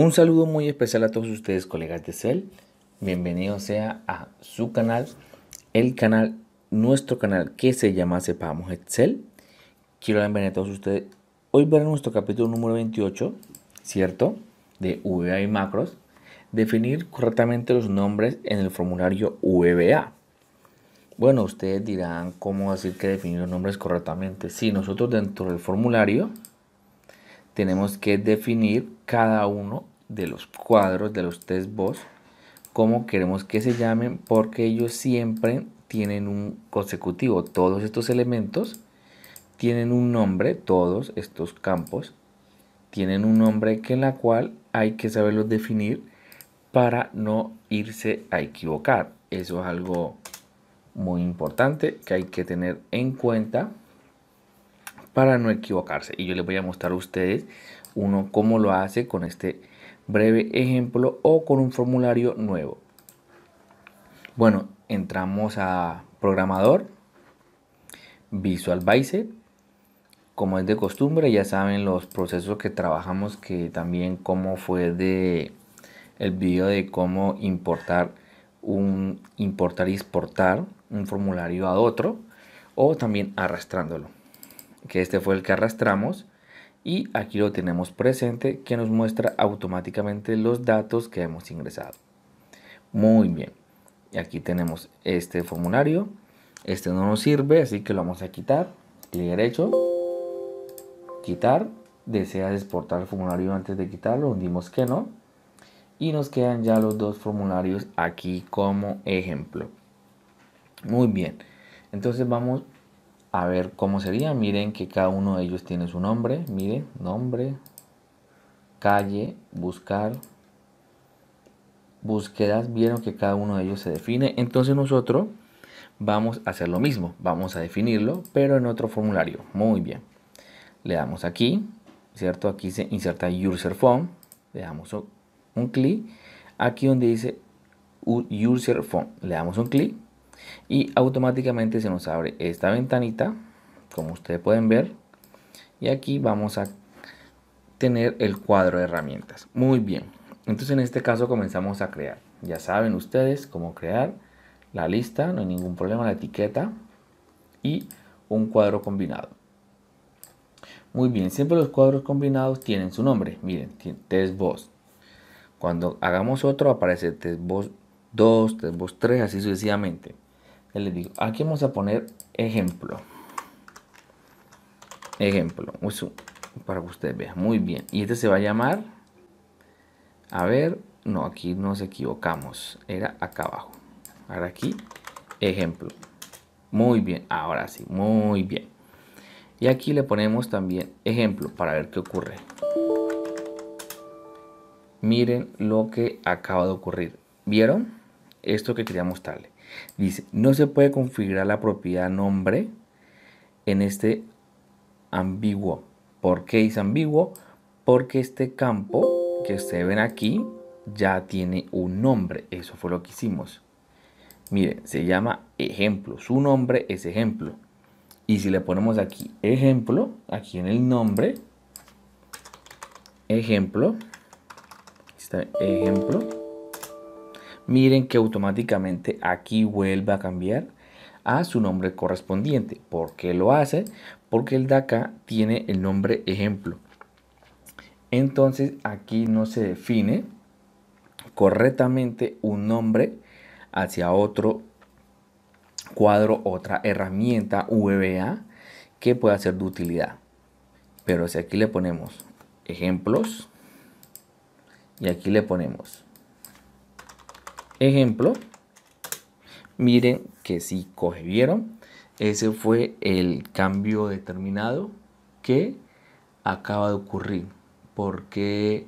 Un saludo muy especial a todos ustedes, colegas de Excel Bienvenido sea a su canal, el canal, nuestro canal que se llama Sepamos Excel. Quiero dar a todos ustedes. Hoy verán nuestro capítulo número 28, ¿cierto? De VBA y macros. Definir correctamente los nombres en el formulario VBA. Bueno, ustedes dirán cómo decir que definir los nombres correctamente. Si nosotros dentro del formulario tenemos que definir cada uno de los cuadros de los test boss como queremos que se llamen porque ellos siempre tienen un consecutivo todos estos elementos tienen un nombre todos estos campos tienen un nombre que en la cual hay que saberlos definir para no irse a equivocar eso es algo muy importante que hay que tener en cuenta para no equivocarse. Y yo les voy a mostrar a ustedes uno cómo lo hace con este breve ejemplo o con un formulario nuevo. Bueno, entramos a programador, Visual Basic. Como es de costumbre, ya saben los procesos que trabajamos, que también como fue de el video de cómo importar un importar y exportar un formulario a otro o también arrastrándolo que este fue el que arrastramos y aquí lo tenemos presente que nos muestra automáticamente los datos que hemos ingresado. Muy bien, y aquí tenemos este formulario, este no nos sirve así que lo vamos a quitar, clic derecho, quitar, deseas exportar el formulario antes de quitarlo, dimos que no y nos quedan ya los dos formularios aquí como ejemplo. Muy bien, entonces vamos a ver cómo sería. Miren que cada uno de ellos tiene su nombre. Miren, nombre, calle, buscar, búsquedas. Vieron que cada uno de ellos se define. Entonces nosotros vamos a hacer lo mismo. Vamos a definirlo, pero en otro formulario. Muy bien. Le damos aquí, ¿cierto? Aquí se inserta user form. Le damos un clic. Aquí donde dice user phone, le damos un clic y automáticamente se nos abre esta ventanita como ustedes pueden ver y aquí vamos a tener el cuadro de herramientas muy bien entonces en este caso comenzamos a crear ya saben ustedes cómo crear la lista no hay ningún problema la etiqueta y un cuadro combinado muy bien siempre los cuadros combinados tienen su nombre miren test cuando hagamos otro aparece test 2 test 3 así sucesivamente les digo, aquí vamos a poner ejemplo. Ejemplo, para que ustedes vean. Muy bien. Y este se va a llamar, a ver, no, aquí nos equivocamos. Era acá abajo. Ahora aquí, ejemplo. Muy bien, ahora sí, muy bien. Y aquí le ponemos también ejemplo para ver qué ocurre. Miren lo que acaba de ocurrir. ¿Vieron? Esto que quería mostrarle. Dice, no se puede configurar la propiedad nombre en este ambiguo. ¿Por qué es ambiguo? Porque este campo que ustedes ven aquí ya tiene un nombre. Eso fue lo que hicimos. Miren, se llama ejemplo. Su nombre es ejemplo. Y si le ponemos aquí ejemplo, aquí en el nombre, ejemplo, ejemplo, miren que automáticamente aquí vuelve a cambiar a su nombre correspondiente. ¿Por qué lo hace? Porque el de acá tiene el nombre ejemplo. Entonces aquí no se define correctamente un nombre hacia otro cuadro, otra herramienta VBA que pueda ser de utilidad. Pero si aquí le ponemos ejemplos y aquí le ponemos Ejemplo, miren que si coge, ¿vieron? Ese fue el cambio determinado que acaba de ocurrir. ¿Por qué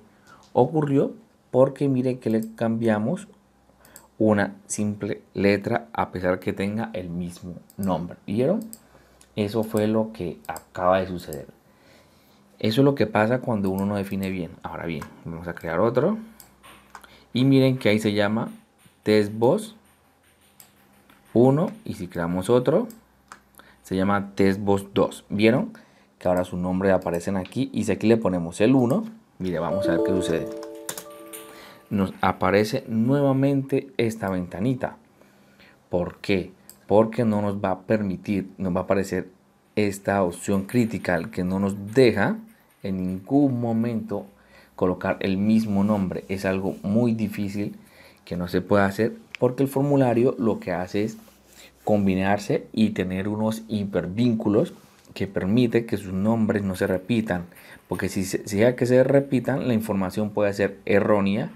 ocurrió? Porque miren que le cambiamos una simple letra a pesar que tenga el mismo nombre. ¿Vieron? Eso fue lo que acaba de suceder. Eso es lo que pasa cuando uno no define bien. Ahora bien, vamos a crear otro. Y miren que ahí se llama testboss 1 y si creamos otro se llama testboss 2 vieron que ahora su nombre aparecen aquí y si aquí le ponemos el 1 mire vamos a ver qué sucede nos aparece nuevamente esta ventanita ¿por qué? porque no nos va a permitir nos va a aparecer esta opción critical que no nos deja en ningún momento colocar el mismo nombre es algo muy difícil que no se puede hacer porque el formulario lo que hace es combinarse y tener unos hipervínculos que permite que sus nombres no se repitan, porque si sea que se repitan, la información puede ser errónea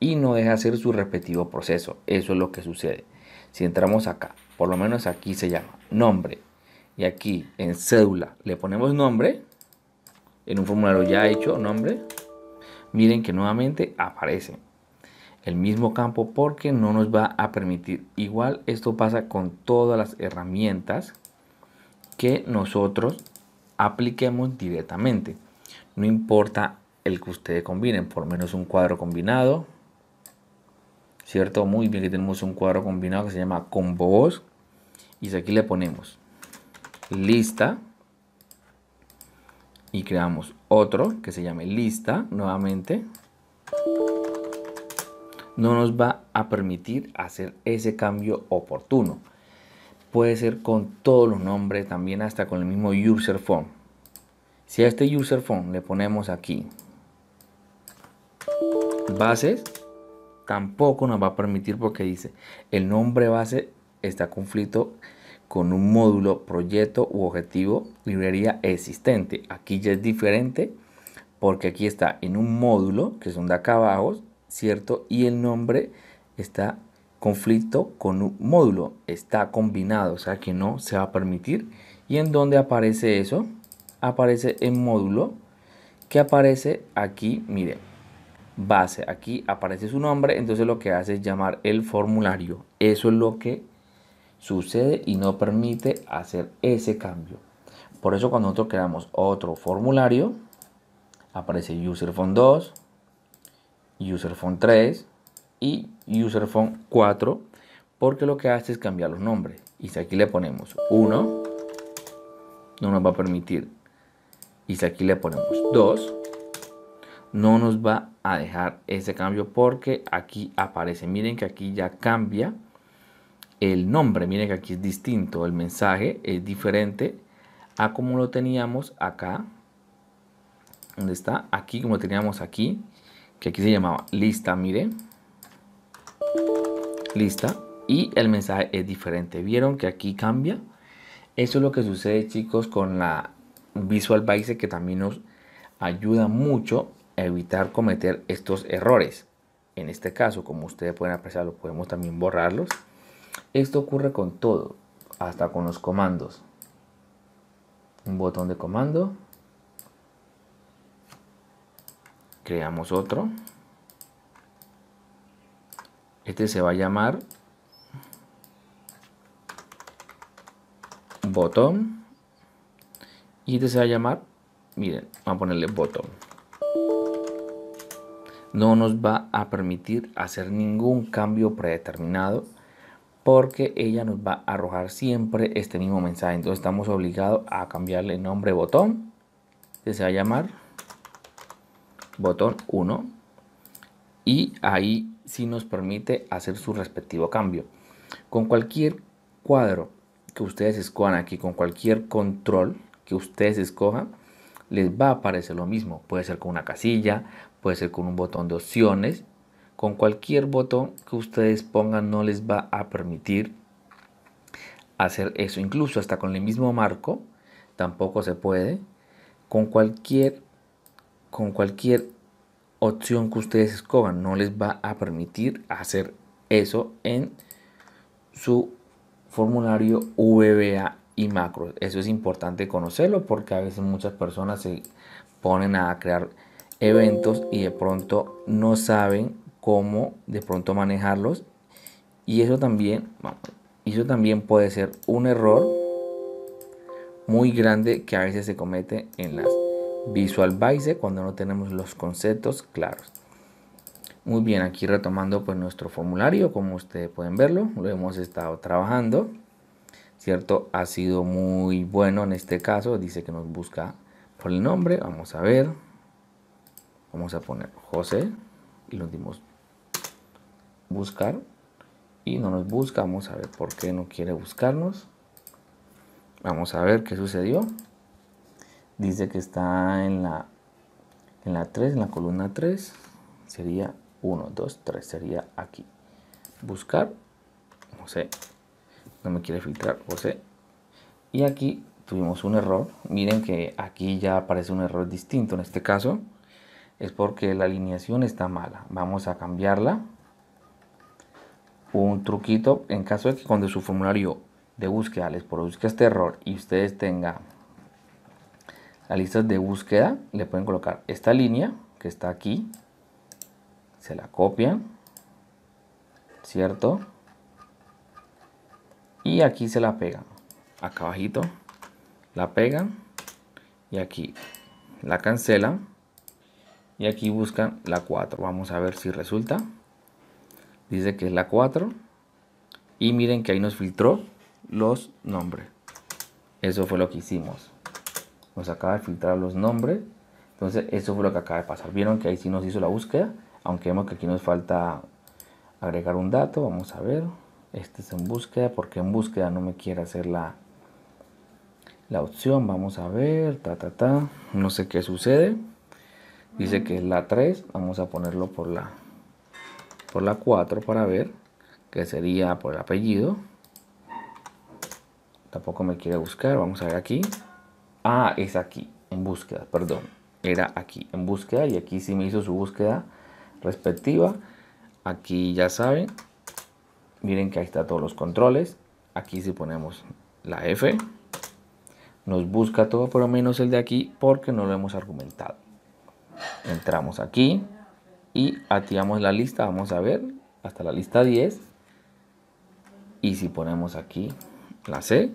y no deja hacer su repetido proceso. Eso es lo que sucede. Si entramos acá, por lo menos aquí se llama nombre, y aquí en cédula le ponemos nombre, en un formulario ya hecho nombre, miren que nuevamente aparece el mismo campo porque no nos va a permitir. Igual esto pasa con todas las herramientas que nosotros apliquemos directamente. No importa el que ustedes combinen, por menos un cuadro combinado. ¿Cierto? Muy bien que tenemos un cuadro combinado que se llama voz Y si aquí le ponemos lista. Y creamos otro que se llame lista nuevamente no nos va a permitir hacer ese cambio oportuno. Puede ser con todos los nombres, también hasta con el mismo user font Si a este user font le ponemos aquí bases, tampoco nos va a permitir porque dice el nombre base está conflicto con un módulo, proyecto u objetivo, librería existente. Aquí ya es diferente porque aquí está en un módulo que son de acá abajo ¿cierto? Y el nombre está conflicto con un módulo, está combinado, o sea que no se va a permitir. ¿Y en dónde aparece eso? Aparece en módulo, que aparece aquí, mire, base, aquí aparece su nombre, entonces lo que hace es llamar el formulario. Eso es lo que sucede y no permite hacer ese cambio. Por eso cuando nosotros creamos otro formulario, aparece user 2, userphone 3 y userphone 4 porque lo que hace es cambiar los nombres. Y si aquí le ponemos 1, no nos va a permitir. Y si aquí le ponemos 2, no nos va a dejar ese cambio porque aquí aparece. Miren que aquí ya cambia el nombre. Miren que aquí es distinto. El mensaje es diferente a como lo teníamos acá. ¿Dónde está? Aquí, como teníamos aquí que aquí se llamaba lista, miren, Lista. Y el mensaje es diferente. ¿Vieron que aquí cambia? Eso es lo que sucede, chicos, con la Visual base, que también nos ayuda mucho a evitar cometer estos errores. En este caso, como ustedes pueden apreciar, lo podemos también borrarlos. Esto ocurre con todo, hasta con los comandos. Un botón de comando. creamos otro. Este se va a llamar botón. Y este se va a llamar, miren, vamos a ponerle botón. No nos va a permitir hacer ningún cambio predeterminado porque ella nos va a arrojar siempre este mismo mensaje. Entonces estamos obligados a cambiarle nombre botón. Este se va a llamar botón 1 y ahí sí nos permite hacer su respectivo cambio. Con cualquier cuadro que ustedes escojan aquí, con cualquier control que ustedes escojan, les va a aparecer lo mismo. Puede ser con una casilla, puede ser con un botón de opciones. Con cualquier botón que ustedes pongan no les va a permitir hacer eso. Incluso hasta con el mismo marco tampoco se puede. Con cualquier con cualquier opción que ustedes escogan No les va a permitir hacer eso en su formulario VBA y macro Eso es importante conocerlo porque a veces muchas personas se ponen a crear eventos y de pronto no saben cómo de pronto manejarlos. Y eso también, eso también puede ser un error muy grande que a veces se comete en las Visual Base cuando no tenemos los conceptos claros. Muy bien, aquí retomando pues nuestro formulario, como ustedes pueden verlo, lo hemos estado trabajando, ¿cierto? Ha sido muy bueno en este caso, dice que nos busca por el nombre, vamos a ver, vamos a poner José y lo dimos buscar y no nos busca, vamos a ver por qué no quiere buscarnos, vamos a ver qué sucedió, dice que está en la, en la 3, en la columna 3, sería 1, 2, 3, sería aquí. Buscar, No sé. no me quiere filtrar, José. Y aquí tuvimos un error, miren que aquí ya aparece un error distinto, en este caso es porque la alineación está mala, vamos a cambiarla. Un truquito, en caso de que cuando su formulario de búsqueda les produzca este error y ustedes tengan a listas de búsqueda le pueden colocar esta línea que está aquí, se la copian, ¿cierto? Y aquí se la pegan, acá abajito, la pegan y aquí la cancelan y aquí buscan la 4. Vamos a ver si resulta. Dice que es la 4 y miren que ahí nos filtró los nombres. Eso fue lo que hicimos nos acaba de filtrar los nombres. Entonces, eso fue lo que acaba de pasar. Vieron que ahí sí nos hizo la búsqueda, aunque vemos que aquí nos falta agregar un dato. Vamos a ver. Este es en búsqueda, porque en búsqueda no me quiere hacer la, opción. Vamos a ver, ta, ta, ta. No sé qué sucede. Dice que es la 3. Vamos a ponerlo por la, por la 4 para ver, que sería por el apellido. Tampoco me quiere buscar. Vamos a ver aquí. Ah, es aquí, en búsqueda, perdón. Era aquí, en búsqueda. Y aquí sí me hizo su búsqueda respectiva. Aquí ya saben. Miren que ahí está todos los controles. Aquí si ponemos la F. Nos busca todo, por lo menos el de aquí, porque no lo hemos argumentado. Entramos aquí y activamos la lista. Vamos a ver hasta la lista 10. Y si ponemos aquí la C,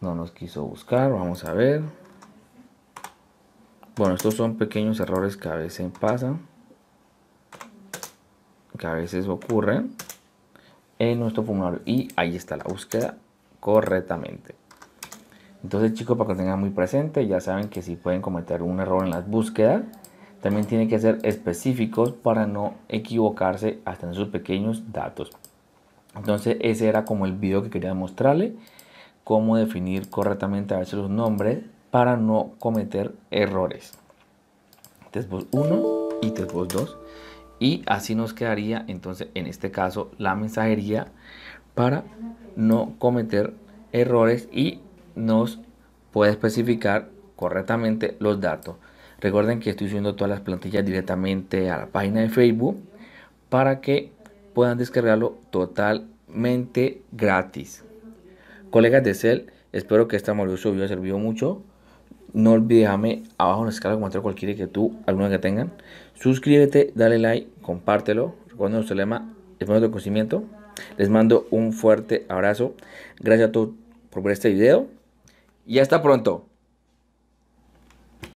no nos quiso buscar, vamos a ver. Bueno, estos son pequeños errores que a veces pasan. Que a veces ocurren en nuestro formulario. Y ahí está la búsqueda correctamente. Entonces chicos, para que lo tengan muy presente, ya saben que si pueden cometer un error en las búsquedas, también tienen que ser específicos para no equivocarse hasta en sus pequeños datos. Entonces ese era como el video que quería mostrarle cómo definir correctamente a veces los nombres para no cometer errores. Testbox 1 y Testbox 2. Y así nos quedaría entonces en este caso la mensajería para no cometer errores y nos puede especificar correctamente los datos. Recuerden que estoy subiendo todas las plantillas directamente a la página de Facebook para que puedan descargarlo totalmente gratis. Colegas de CEL, espero que este amoroso video haya servido mucho. No olvides abajo en la escala comentar cualquier que tú, alguna que tengan. Suscríbete, dale like, compártelo. Recuerda nuestro lema, el de conocimiento. Les mando un fuerte abrazo. Gracias a todos por ver este video. Y hasta pronto.